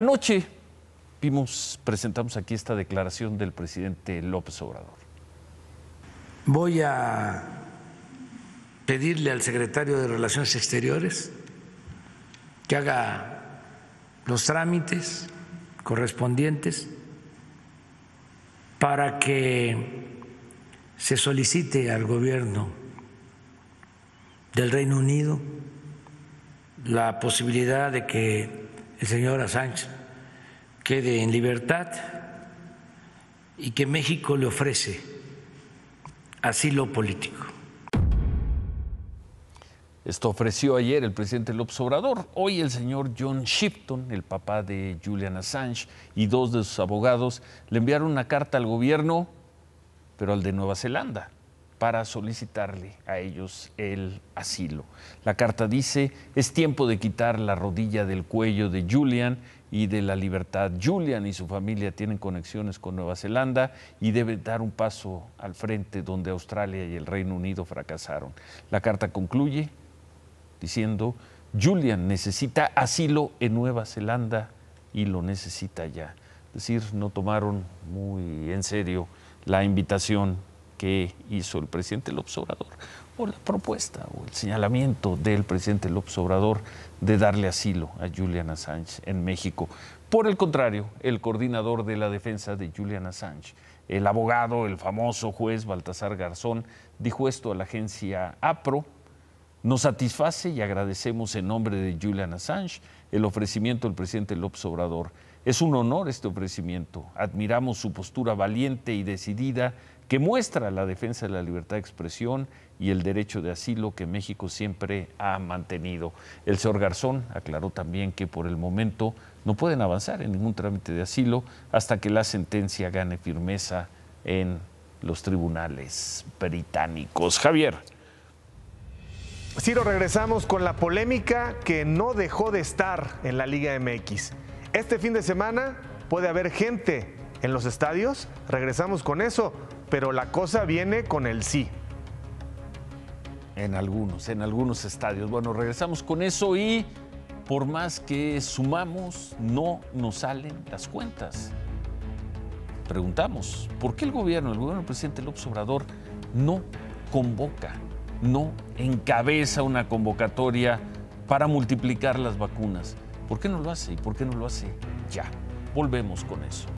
Noche vimos, presentamos aquí esta declaración del presidente López Obrador. Voy a pedirle al secretario de Relaciones Exteriores que haga los trámites correspondientes para que se solicite al gobierno del Reino Unido la posibilidad de que el señor Assange quede en libertad y que México le ofrece asilo político. Esto ofreció ayer el presidente López Obrador. Hoy el señor John Shipton, el papá de Julian Assange, y dos de sus abogados le enviaron una carta al gobierno, pero al de Nueva Zelanda, para solicitarle a ellos el asilo. La carta dice, es tiempo de quitar la rodilla del cuello de Julian y de la libertad. Julian y su familia tienen conexiones con Nueva Zelanda y deben dar un paso al frente donde Australia y el Reino Unido fracasaron. La carta concluye diciendo, Julian necesita asilo en Nueva Zelanda y lo necesita ya. Es decir, no tomaron muy en serio la invitación que hizo el presidente López Obrador, o la propuesta o el señalamiento del presidente López Obrador de darle asilo a Julian Assange en México. Por el contrario, el coordinador de la defensa de Julian Assange, el abogado, el famoso juez Baltasar Garzón, dijo esto a la agencia APRO nos satisface y agradecemos en nombre de Julian Assange el ofrecimiento del presidente López Obrador. Es un honor este ofrecimiento. Admiramos su postura valiente y decidida que muestra la defensa de la libertad de expresión y el derecho de asilo que México siempre ha mantenido. El señor Garzón aclaró también que por el momento no pueden avanzar en ningún trámite de asilo hasta que la sentencia gane firmeza en los tribunales británicos. Javier. Ciro, regresamos con la polémica que no dejó de estar en la Liga MX. Este fin de semana puede haber gente en los estadios, regresamos con eso, pero la cosa viene con el sí. En algunos, en algunos estadios. Bueno, regresamos con eso y por más que sumamos, no nos salen las cuentas. Preguntamos, ¿por qué el gobierno, el gobierno del presidente López Obrador, no convoca no encabeza una convocatoria para multiplicar las vacunas? ¿Por qué no lo hace y por qué no lo hace ya? Volvemos con eso.